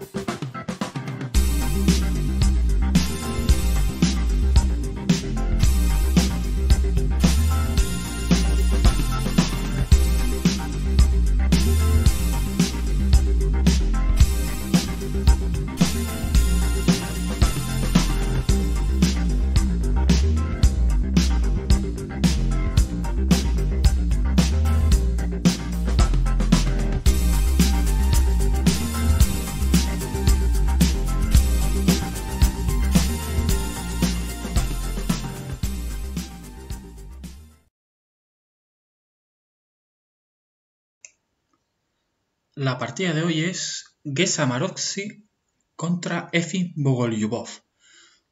Yeah. La partida de hoy es Gesa Maroxi contra Efim Bogolyubov,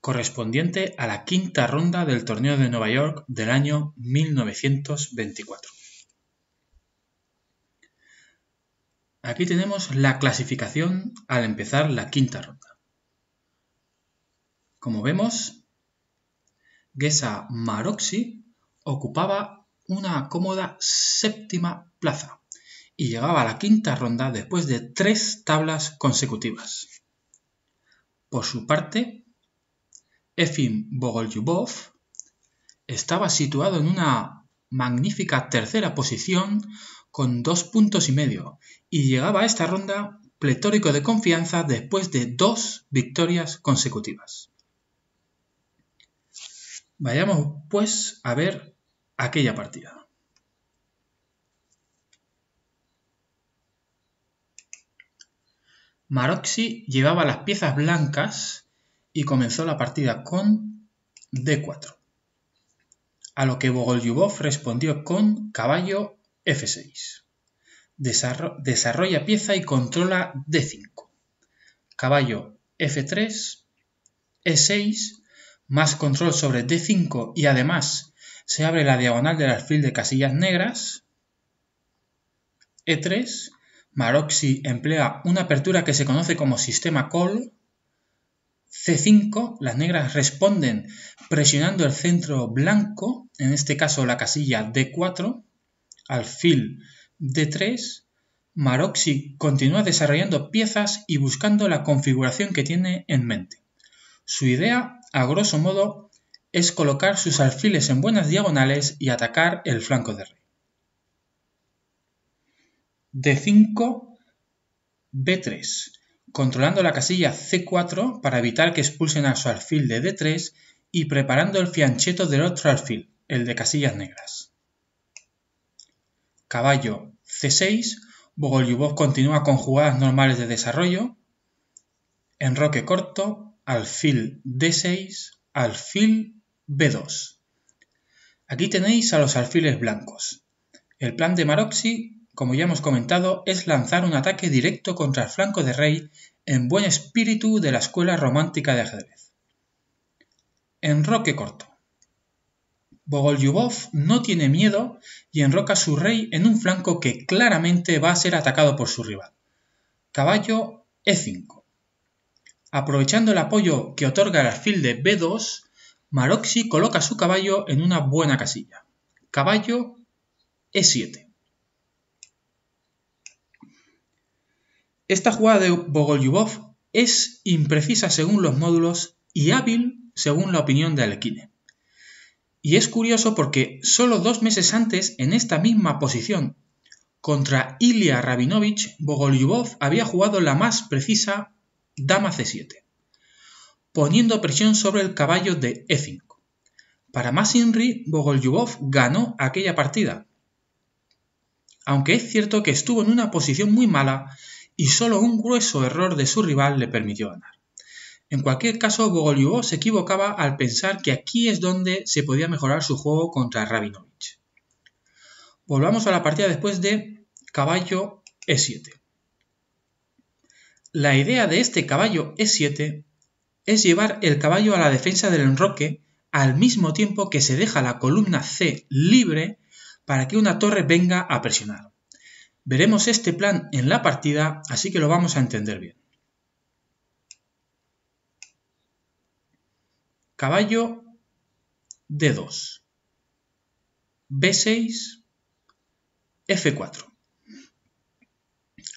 correspondiente a la quinta ronda del torneo de Nueva York del año 1924. Aquí tenemos la clasificación al empezar la quinta ronda. Como vemos, Gesa Maroxi ocupaba una cómoda séptima plaza y llegaba a la quinta ronda después de tres tablas consecutivas. Por su parte, Efim Bogolyubov estaba situado en una magnífica tercera posición con dos puntos y medio y llegaba a esta ronda pletórico de confianza después de dos victorias consecutivas. Vayamos pues a ver aquella partida. Maroxi llevaba las piezas blancas y comenzó la partida con D4, a lo que Bogolyubov respondió con caballo F6. Desarrolla pieza y controla D5. Caballo F3, E6, más control sobre D5 y además se abre la diagonal del alfil de casillas negras. E3 Maroxy emplea una apertura que se conoce como sistema call. C5, las negras responden presionando el centro blanco, en este caso la casilla D4, alfil D3. Maroxy continúa desarrollando piezas y buscando la configuración que tiene en mente. Su idea, a grosso modo, es colocar sus alfiles en buenas diagonales y atacar el flanco de rey. D5, B3, controlando la casilla C4 para evitar que expulsen a su alfil de D3 y preparando el fiancheto del otro alfil, el de casillas negras. Caballo C6, Bogolyubov continúa con jugadas normales de desarrollo. Enroque corto, alfil D6, alfil B2. Aquí tenéis a los alfiles blancos. El plan de Maroxi como ya hemos comentado, es lanzar un ataque directo contra el flanco de rey en buen espíritu de la escuela romántica de ajedrez. Enroque corto. Bogolyubov no tiene miedo y enroca su rey en un flanco que claramente va a ser atacado por su rival. Caballo E5. Aprovechando el apoyo que otorga el alfil de B2, Maroxi coloca su caballo en una buena casilla. Caballo E7. Esta jugada de Bogolyubov es imprecisa según los módulos y hábil según la opinión de Alekine. Y es curioso porque solo dos meses antes, en esta misma posición, contra Ilya Rabinovich, Bogolyubov había jugado la más precisa dama c7, poniendo presión sobre el caballo de e5. Para Masinri, Inri, Bogolyubov ganó aquella partida. Aunque es cierto que estuvo en una posición muy mala y solo un grueso error de su rival le permitió ganar. En cualquier caso, Bogoliubov se equivocaba al pensar que aquí es donde se podía mejorar su juego contra Rabinovich. Volvamos a la partida después de caballo e7. La idea de este caballo e7 es llevar el caballo a la defensa del enroque al mismo tiempo que se deja la columna C libre para que una torre venga a presionar. Veremos este plan en la partida, así que lo vamos a entender bien. Caballo D2. B6. F4.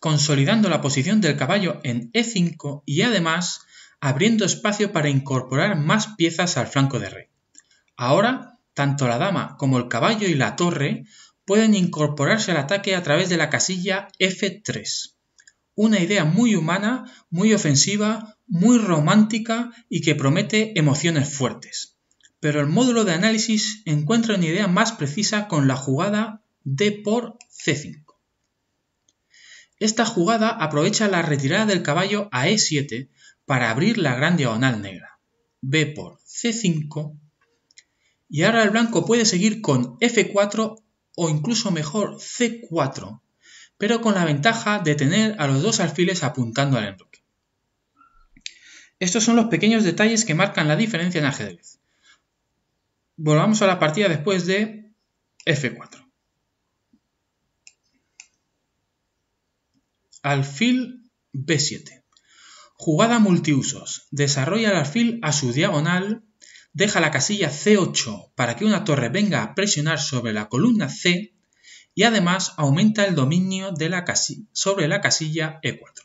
Consolidando la posición del caballo en E5 y además abriendo espacio para incorporar más piezas al flanco de rey. Ahora, tanto la dama como el caballo y la torre pueden incorporarse al ataque a través de la casilla F3. Una idea muy humana, muy ofensiva, muy romántica y que promete emociones fuertes. Pero el módulo de análisis encuentra una idea más precisa con la jugada D por C5. Esta jugada aprovecha la retirada del caballo a E7 para abrir la gran diagonal negra. B por C5. Y ahora el blanco puede seguir con F4 o incluso mejor C4, pero con la ventaja de tener a los dos alfiles apuntando al enroque. Estos son los pequeños detalles que marcan la diferencia en ajedrez. Volvamos a la partida después de F4. Alfil B7. Jugada multiusos. Desarrolla el alfil a su diagonal deja la casilla C8 para que una torre venga a presionar sobre la columna C y además aumenta el dominio de la sobre la casilla E4.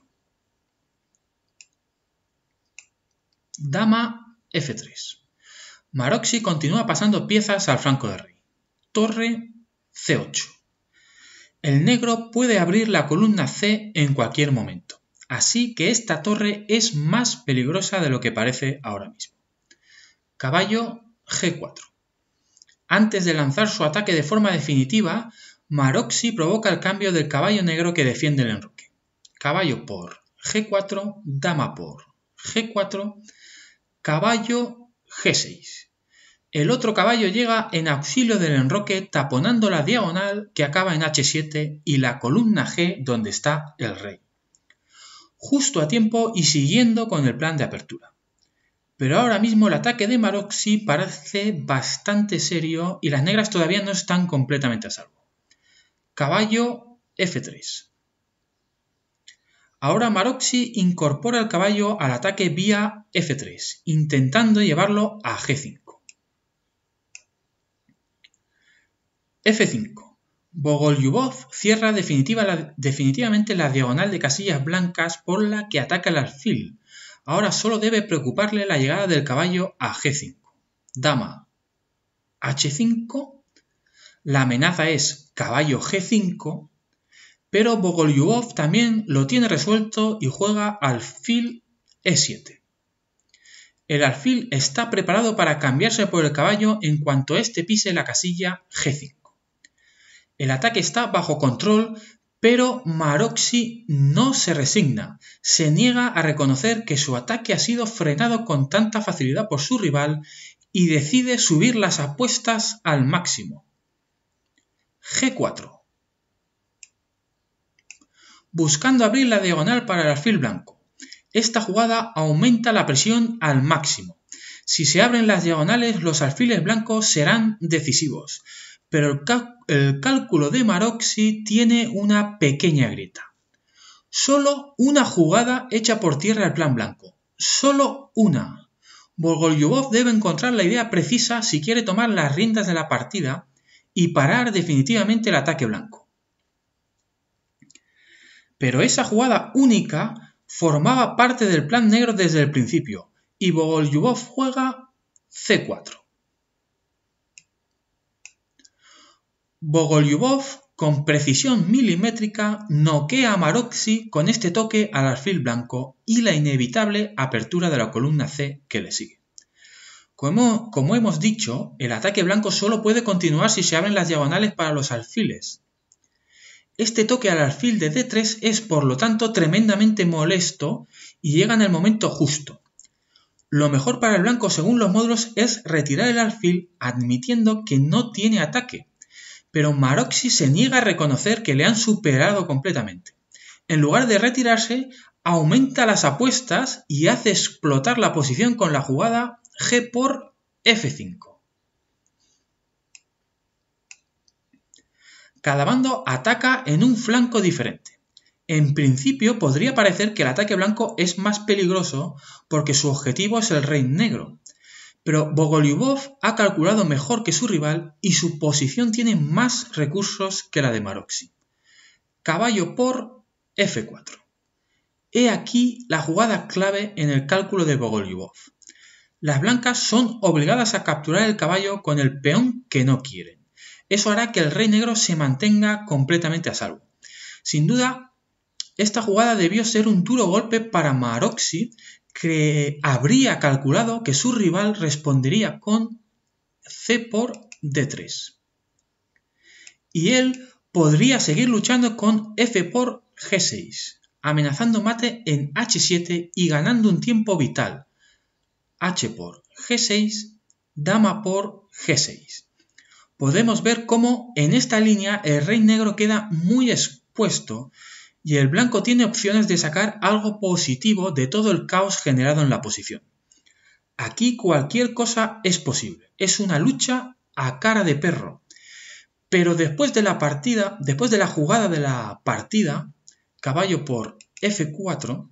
Dama F3. Maroxi continúa pasando piezas al franco de rey. Torre C8. El negro puede abrir la columna C en cualquier momento, así que esta torre es más peligrosa de lo que parece ahora mismo caballo g4. Antes de lanzar su ataque de forma definitiva, Maroxi provoca el cambio del caballo negro que defiende el enroque. Caballo por g4, dama por g4, caballo g6. El otro caballo llega en auxilio del enroque taponando la diagonal que acaba en h7 y la columna g donde está el rey. Justo a tiempo y siguiendo con el plan de apertura. Pero ahora mismo el ataque de Maroxi parece bastante serio y las negras todavía no están completamente a salvo. Caballo F3. Ahora Maroxi incorpora el caballo al ataque vía F3, intentando llevarlo a G5. F5. Bogolyubov cierra definitivamente la diagonal de casillas blancas por la que ataca el alfil, Ahora solo debe preocuparle la llegada del caballo a G5. Dama H5. La amenaza es caballo G5. Pero Bogolyubov también lo tiene resuelto y juega alfil E7. El alfil está preparado para cambiarse por el caballo en cuanto éste pise la casilla G5. El ataque está bajo control pero Maroxi no se resigna, se niega a reconocer que su ataque ha sido frenado con tanta facilidad por su rival y decide subir las apuestas al máximo. G4. Buscando abrir la diagonal para el alfil blanco. Esta jugada aumenta la presión al máximo. Si se abren las diagonales, los alfiles blancos serán decisivos pero el, cálculo de Maroxi tiene una pequeña grieta. Solo una jugada hecha por tierra el plan blanco. Solo una. Bogolyubov debe encontrar la idea precisa si quiere tomar las riendas de la partida y parar definitivamente el ataque blanco. Pero esa jugada única formaba parte del plan negro desde el principio y Bogolyubov juega C4. Bogolyubov con precisión milimétrica noquea a Maroxi con este toque al alfil blanco y la inevitable apertura de la columna C que le sigue. Como, como hemos dicho, el ataque blanco solo puede continuar si se abren las diagonales para los alfiles. Este toque al alfil de D3 es por lo tanto tremendamente molesto y llega en el momento justo. Lo mejor para el blanco según los módulos es retirar el alfil admitiendo que no tiene ataque, pero Maroxi se niega a reconocer que le han superado completamente. En lugar de retirarse, aumenta las apuestas y hace explotar la posición con la jugada G por F5. Cada bando ataca en un flanco diferente. En principio podría parecer que el ataque blanco es más peligroso porque su objetivo es el rey negro, pero Bogolyubov ha calculado mejor que su rival y su posición tiene más recursos que la de Maroxi. Caballo por F4. He aquí la jugada clave en el cálculo de Bogolyubov. Las blancas son obligadas a capturar el caballo con el peón que no quieren. Eso hará que el rey negro se mantenga completamente a salvo. Sin duda, esta jugada debió ser un duro golpe para Maroxi que habría calculado que su rival respondería con C por D3. Y él podría seguir luchando con F por G6, amenazando mate en H7 y ganando un tiempo vital. H por G6, dama por G6. Podemos ver cómo en esta línea el rey negro queda muy expuesto y el blanco tiene opciones de sacar algo positivo de todo el caos generado en la posición. Aquí cualquier cosa es posible, es una lucha a cara de perro. Pero después de la partida, después de la jugada de la partida, caballo por F4,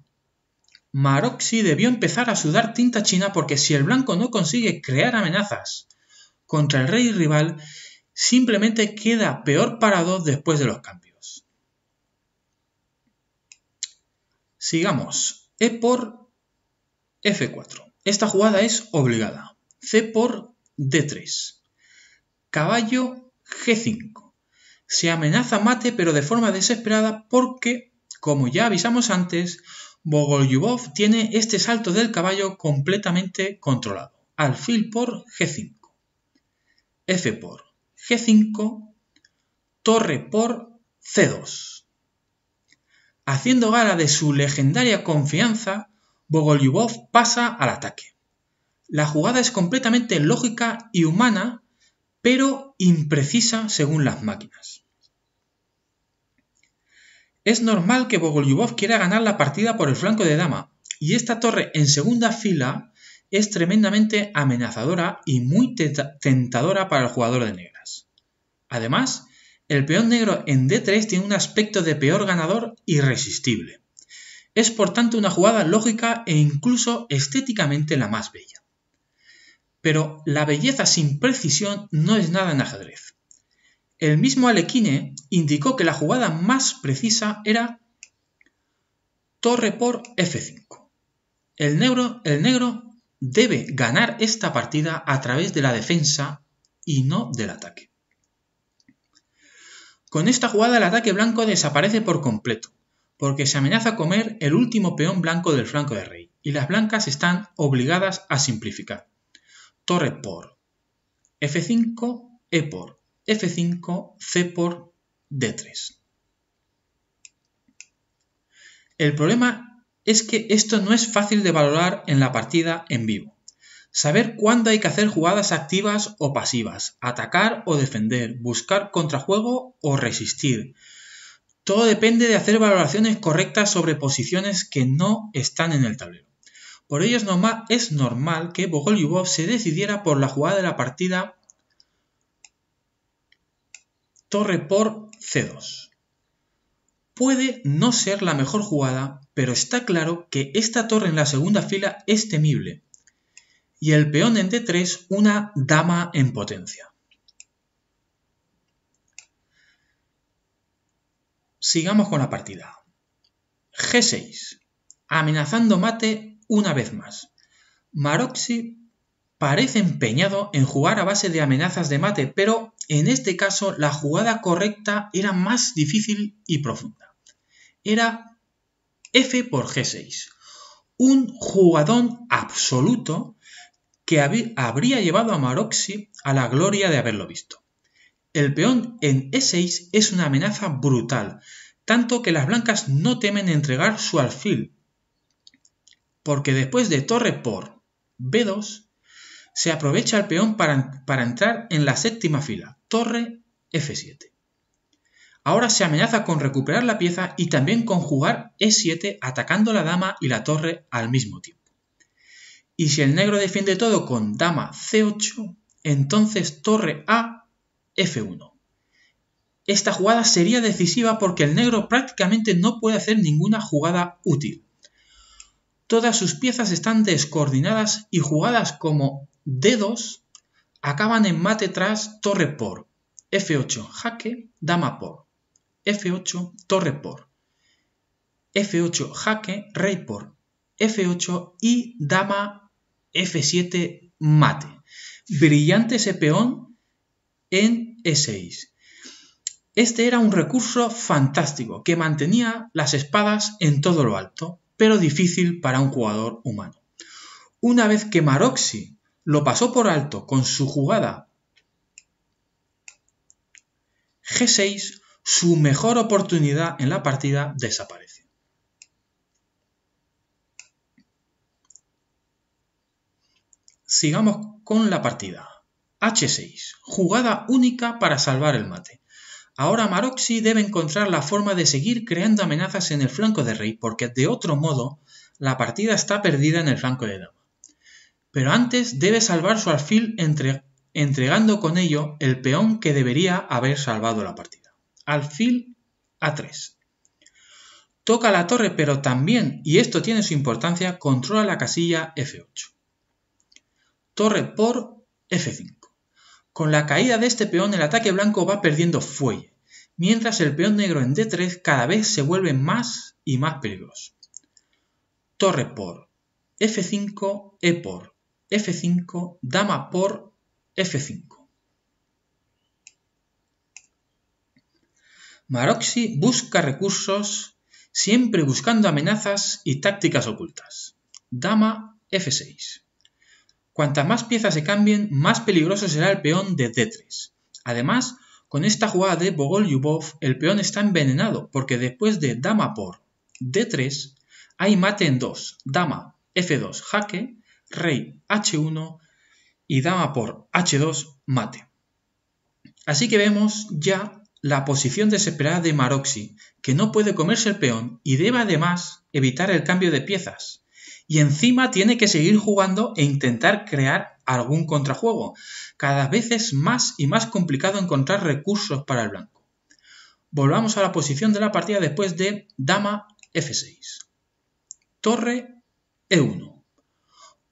Maroxy debió empezar a sudar tinta china porque si el blanco no consigue crear amenazas contra el rey rival, simplemente queda peor parado después de los cambios. Sigamos. E por F4. Esta jugada es obligada. C por D3. Caballo G5. Se amenaza mate pero de forma desesperada porque, como ya avisamos antes, Bogolyubov tiene este salto del caballo completamente controlado. Alfil por G5. F por G5. Torre por C2. Haciendo gala de su legendaria confianza, Bogolyubov pasa al ataque. La jugada es completamente lógica y humana, pero imprecisa según las máquinas. Es normal que Bogolyubov quiera ganar la partida por el flanco de dama, y esta torre en segunda fila es tremendamente amenazadora y muy tentadora para el jugador de negras. Además, el peón negro en D3 tiene un aspecto de peor ganador irresistible. Es por tanto una jugada lógica e incluso estéticamente la más bella. Pero la belleza sin precisión no es nada en ajedrez. El mismo Alekhine indicó que la jugada más precisa era torre por F5. El negro, el negro debe ganar esta partida a través de la defensa y no del ataque. Con esta jugada el ataque blanco desaparece por completo, porque se amenaza a comer el último peón blanco del flanco de rey, y las blancas están obligadas a simplificar. Torre por F5, E por F5, C por D3. El problema es que esto no es fácil de valorar en la partida en vivo Saber cuándo hay que hacer jugadas activas o pasivas, atacar o defender, buscar contrajuego o resistir. Todo depende de hacer valoraciones correctas sobre posiciones que no están en el tablero. Por ello es normal, es normal que Bogolyubov se decidiera por la jugada de la partida torre por C2. Puede no ser la mejor jugada, pero está claro que esta torre en la segunda fila es temible, y el peón en D3 una dama en potencia. Sigamos con la partida. G6. Amenazando mate una vez más. Maroxi parece empeñado en jugar a base de amenazas de mate, pero en este caso la jugada correcta era más difícil y profunda. Era F por G6. Un jugadón absoluto que habría llevado a Maroxi a la gloria de haberlo visto. El peón en E6 es una amenaza brutal, tanto que las blancas no temen entregar su alfil, porque después de torre por B2, se aprovecha el peón para, para entrar en la séptima fila, torre F7. Ahora se amenaza con recuperar la pieza y también con jugar E7 atacando la dama y la torre al mismo tiempo. Y si el negro defiende todo con dama C8, entonces torre A F1. Esta jugada sería decisiva porque el negro prácticamente no puede hacer ninguna jugada útil. Todas sus piezas están descoordinadas y jugadas como D2 acaban en mate tras torre por, F8 jaque, dama por, F8 torre por, F8 jaque, rey por, F8 y dama F7 mate. Brillante ese peón en E6. Este era un recurso fantástico que mantenía las espadas en todo lo alto, pero difícil para un jugador humano. Una vez que Maroxi lo pasó por alto con su jugada G6, su mejor oportunidad en la partida desaparece. sigamos con la partida. H6. Jugada única para salvar el mate. Ahora Maroxi debe encontrar la forma de seguir creando amenazas en el flanco de rey, porque de otro modo la partida está perdida en el flanco de dama. Pero antes debe salvar su alfil entregando con ello el peón que debería haber salvado la partida. Alfil A3. Toca la torre, pero también, y esto tiene su importancia, controla la casilla F8 torre por f5. Con la caída de este peón el ataque blanco va perdiendo fuelle, mientras el peón negro en d3 cada vez se vuelve más y más peligroso. Torre por f5, e por f5, dama por f5. Maroxi busca recursos, siempre buscando amenazas y tácticas ocultas. Dama f6. Cuantas más piezas se cambien, más peligroso será el peón de D3. Además, con esta jugada de Bogolyubov, el peón está envenenado, porque después de dama por D3, hay mate en dos. dama F2 jaque, rey H1 y dama por H2 mate. Así que vemos ya la posición desesperada de Maroxi, que no puede comerse el peón y debe además evitar el cambio de piezas, y encima tiene que seguir jugando e intentar crear algún contrajuego. Cada vez es más y más complicado encontrar recursos para el blanco. Volvamos a la posición de la partida después de dama f6. Torre e1.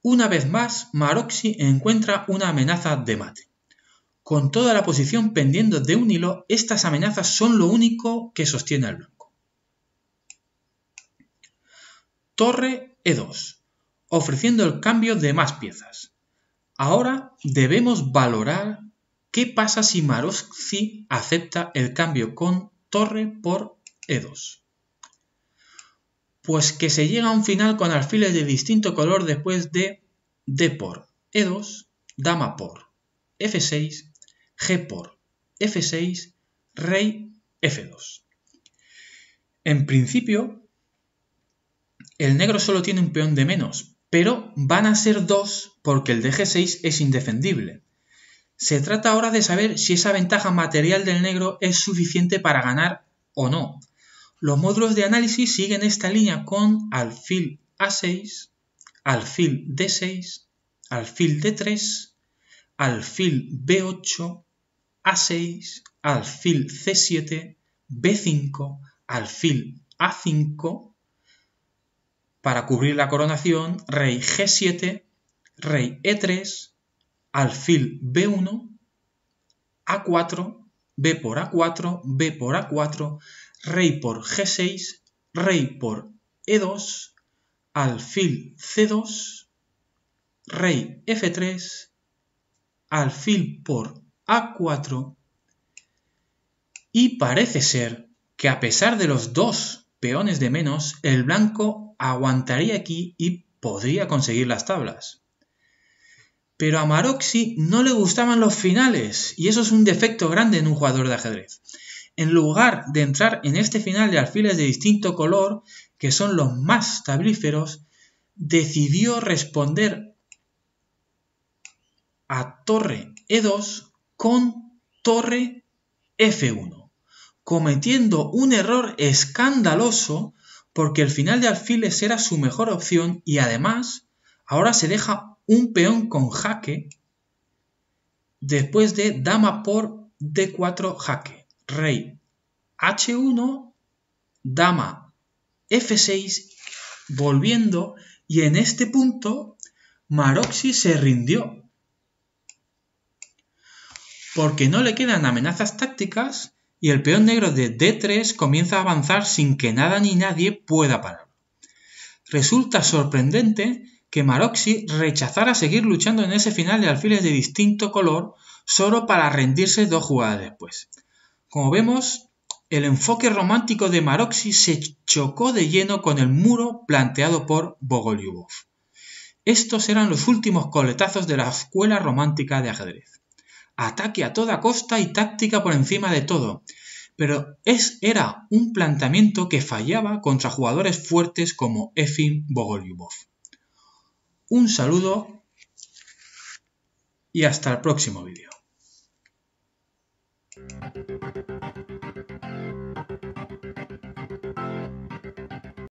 Una vez más, Maroxi encuentra una amenaza de mate. Con toda la posición pendiendo de un hilo, estas amenazas son lo único que sostiene al blanco. torre E2, ofreciendo el cambio de más piezas. Ahora debemos valorar qué pasa si Marozzi acepta el cambio con torre por E2. Pues que se llega a un final con alfiles de distinto color después de D por E2, dama por F6, G por F6, rey F2. En principio, el negro solo tiene un peón de menos, pero van a ser dos porque el de G6 es indefendible. Se trata ahora de saber si esa ventaja material del negro es suficiente para ganar o no. Los módulos de análisis siguen esta línea con alfil A6, alfil D6, alfil D3, alfil B8, A6, alfil C7, B5, alfil A5, para cubrir la coronación, rey G7, rey E3, alfil B1, A4, B por A4, B por A4, rey por G6, rey por E2, alfil C2, rey F3, alfil por A4, y parece ser que a pesar de los dos peones de menos, el blanco aguantaría aquí y podría conseguir las tablas. Pero a Maroxi no le gustaban los finales, y eso es un defecto grande en un jugador de ajedrez. En lugar de entrar en este final de alfiles de distinto color, que son los más tablíferos, decidió responder a torre E2 con torre F1 cometiendo un error escandaloso porque el final de alfiles era su mejor opción y además ahora se deja un peón con jaque después de dama por d4 jaque, rey h1, dama f6, volviendo y en este punto Maroxi se rindió porque no le quedan amenazas tácticas y el peón negro de D3 comienza a avanzar sin que nada ni nadie pueda parar. Resulta sorprendente que Maroxi rechazara seguir luchando en ese final de alfiles de distinto color solo para rendirse dos jugadas después. Como vemos, el enfoque romántico de Maroxi se chocó de lleno con el muro planteado por Bogolyubov. Estos eran los últimos coletazos de la escuela romántica de ajedrez ataque a toda costa y táctica por encima de todo. Pero es, era un planteamiento que fallaba contra jugadores fuertes como Efim Bogolyubov. Un saludo y hasta el próximo vídeo.